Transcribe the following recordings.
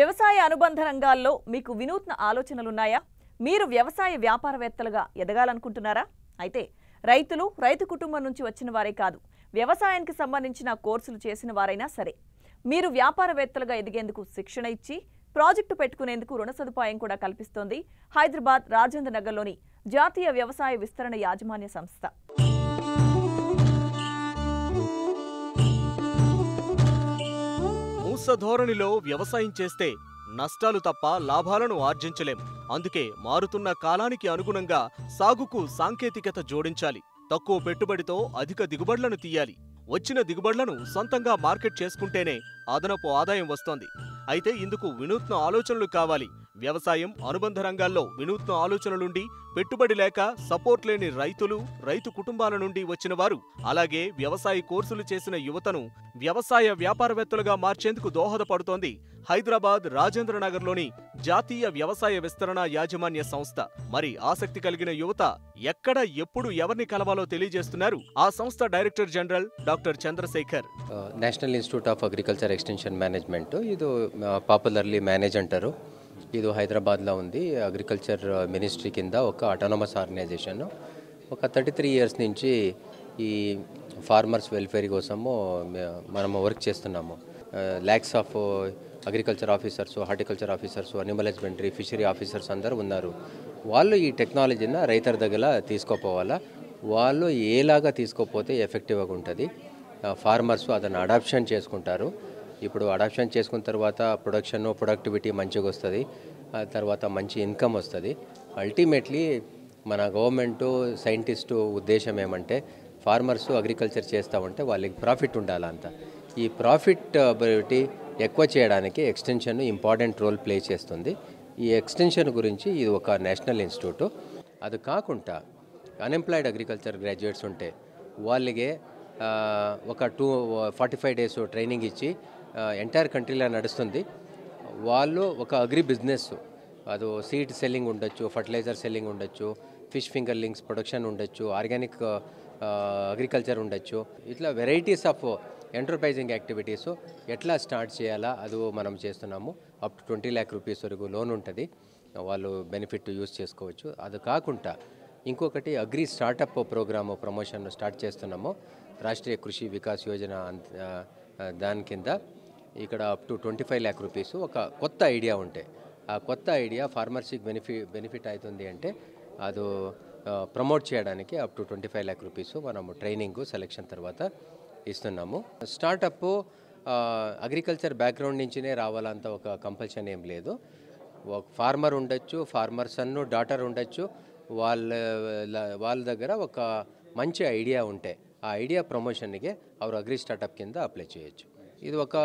వ్యవసాయ అనుబంధ రంగాల్లో మీకు వినూత్న ఆలోచనలున్నాయా మీరు వ్యవసాయ వ్యాపారవేత్తలుగా ఎదగాలనుకుంటున్నారా అయితే రైతులు రైతు కుటుంబం నుంచి వచ్చిన వారే కాదు వ్యవసాయానికి సంబంధించిన కోర్సులు చేసిన వారైనా సరే మీరు వ్యాపారవేత్తలుగా ఎదిగేందుకు శిక్షణ ఇచ్చి ప్రాజెక్టు పెట్టుకునేందుకు రుణ సదుపాయం కూడా కల్పిస్తోంది హైదరాబాద్ రాజేంద్ర నగర్లోని జాతీయ వ్యవసాయ విస్తరణ యాజమాన్య సంస్థ హింస ధోరణిలో వ్యవసాయం చేస్తే నష్టాలు తప్ప లాభాలను ఆర్జించలేం అందుకే మారుతున్న కాలానికి అనుగుణంగా సాగుకు సాంకేతికత జోడించాలి తక్కువ పెట్టుబడితో అధిక దిగుబడులను తీయాలి వచ్చిన దిగుబడులను సొంతంగా మార్కెట్ చేసుకుంటేనే అదనపు ఆదాయం వస్తోంది అయితే ఇందుకు వినూత్న ఆలోచనలు కావాలి వ్యవసాయం అనుబంధ రంగాల్లో వినూత్న ఆలోచనలుండి పెట్టుబడి లేక సపోర్ట్ లేని రైతులు రైతు కుటుంబాల నుండి వచ్చిన వారు అలాగే వ్యవసాయ కోర్సులు చేసిన యువతను వ్యవసాయ వ్యాపారవేత్తలుగా మార్చేందుకు దోహదపడుతోంది హైదరాబాద్ రాజేంద్ర జాతీయ వ్యవసాయ విస్తరణ యాజమాన్య సంస్థ మరి ఆసక్తి కలిగిన యువత ఎక్కడ ఎప్పుడు ఎవరిని కలవాలో తెలియజేస్తున్నారు ఆ సంస్థ director general doctor Chandrashekar national institute of agriculture extension management ఇది పాపులర్లీ మేనేజ్ అంటారు ఇది హైదరాబాద్లో ఉంది అగ్రికల్చర్ మినిస్ట్రీ కింద ఒక అటానమస్ ఆర్గనైజేషన్ ఒక థర్టీ త్రీ ఇయర్స్ నుంచి ఈ ఫార్మర్స్ వెల్ఫేర్ కోసము మనము వర్క్ చేస్తున్నాము lakhs of agriculture officers horticulture officers animal husbandry fishery officers అందరూ ఉన్నారు వాళ్ళు ఈ టెక్నాలజీని రైతుల దగ్గర తీసుకోపోవాలా వాళ్ళు ఏలాగా తీసుకోపోతే ఎఫెక్టివ్గా ఉంటుంది ఫార్మర్స్ అతను అడాప్షన్ చేసుకుంటారు ఇప్పుడు అడాప్షన్ చేసుకున్న తర్వాత ప్రొడక్షన్ ప్రొడక్టివిటీ మంచిగా వస్తుంది తర్వాత మంచి ఇన్కమ్ వస్తుంది అల్టిమేట్లీ మన గవర్నమెంటు సైంటిస్టు ఉద్దేశం ఏమంటే ఫార్మర్స్ అగ్రికల్చర్ చేస్తూ ఉంటే వాళ్ళకి ప్రాఫిట్ ఉండాలంత ఈ ప్రాఫిట్ బట్టి ఎక్కువ చేయడానికి ఎక్స్టెన్షన్ ఇంపార్టెంట్ రోల్ ప్లే చేస్తుంది ఈ ఎక్స్టెన్షన్ గురించి ఇది ఒక నేషనల్ ఇన్స్టిట్యూట్ అది కాకుండా అన్ఎంప్లాయిడ్ అగ్రికల్చర్ గ్రాడ్యుయేట్స్ ఉంటే వాళ్ళకి ఒక two forty five days training ఇచ్చి ఎంటైర్ కంట్రీలో నడుస్తుంది వాళ్ళు ఒక అగ్రి బిజినెస్ అది సీడ్ సెల్లింగ్ ఉండొచ్చు ఫర్టిలైజర్ సెల్లింగ్ ఉండొచ్చు ఫిష్ ఫింగర్ లింక్స్ ప్రొడక్షన్ ఉండొచ్చు ఆర్గానిక్ అగ్రికల్చర్ ఉండొచ్చు ఇట్లా వెరైటీస్ ఆఫ్ ఎంటర్ప్రైజింగ్ యాక్టివిటీస్ ఎట్లా స్టార్ట్ చేయాలా అది మనం చేస్తున్నాము up to twenty lakh rupees వరకు లోన్ ఉంటుంది వాళ్ళు బెనిఫిట్ యూస్ చేసుకోవచ్చు అది కాకుండా ఇంకొకటి agri startup programme promotion start చేస్తున్నాము రాష్ట్రీయ కృషి వికాస్ యోజన దాని కింద ఇక్కడ up to twenty five lakh rupees ఒక కొత్త ఐడియా ఉంటే ఆ కొత్త ఐడియా ఫార్మర్స్కి బెనిఫి బెనిఫిట్ అవుతుంది అంటే అది ప్రమోట్ చేయడానికి up to twenty five lakh rupees మనము ట్రైనింగ్ సెలెక్షన్ తర్వాత ఇస్తున్నాము స్టార్టప్ అగ్రికల్చర్ బ్యాక్గ్రౌండ్ నుంచినే రావాలంత ఒక కంపల్షన్ ఏం లేదు ఒక ఫార్మర్ ఉండొచ్చు ఫార్మర్ సన్ను డాటర్ ఉండొచ్చు వాళ్ళ వాళ్ళ దగ్గర ఒక మంచి ఐడియా ఉంటే ఆ ఐడియా ప్రమోషన్కి అవరు అగ్రి స్టార్టప్ కింద అప్లై చేయొచ్చు ఇది ఒక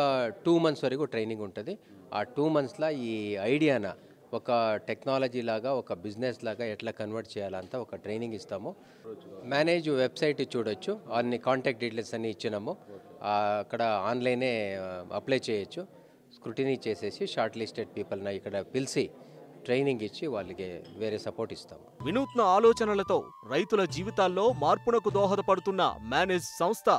టూ మంత్స్ వరకు ట్రైనింగ్ ఉంటుంది ఆ టూ మంత్స్లో ఈ ఐడియాన ఒక టెక్నాలజీ లాగా ఒక బిజినెస్ లాగా ఎట్లా కన్వర్ట్ చేయాలంత ఒక ట్రైనింగ్ ఇస్తాము మేనేజ్ వెబ్సైట్ చూడొచ్చు అన్ని కాంటాక్ట్ డీటెయిల్స్ అన్ని ఇచ్చినాము అక్కడ ఆన్లైనే అప్లై చేయొచ్చు స్క్రూటినీ చేసేసి షార్ట్ లిస్టెడ్ పీపుల్ని ఇక్కడ పిలిచి ట్రైనింగ్ ఇచ్చి వాళ్ళకి వేరే సపోర్ట్ ఇస్తాం వినూత్న ఆలోచనలతో రైతుల జీవితాల్లో మార్పునకు దోహదపడుతున్న మేనేజ్ సంస్థ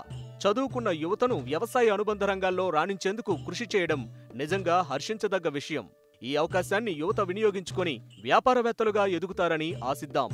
చదువుకున్న యువతను వ్యవసాయ అనుబంధ రంగాల్లో రాణించేందుకు కృషి చేయడం నిజంగా హర్షించదగ్గ విషయం ఈ అవకాశాన్ని యువత వినియోగించుకొని వ్యాపారవేత్తలుగా ఎదుగుతారని ఆశిద్దాం